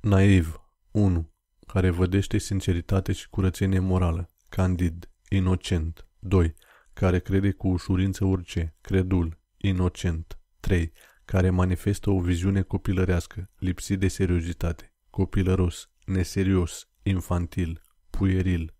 Naiv. 1. Care vădește sinceritate și curățenie morală. Candid. Inocent. 2. Care crede cu ușurință orice. Credul. Inocent. 3. Care manifestă o viziune copilărească, lipsit de seriozitate. Copilăros. Neserios. Infantil. puieril.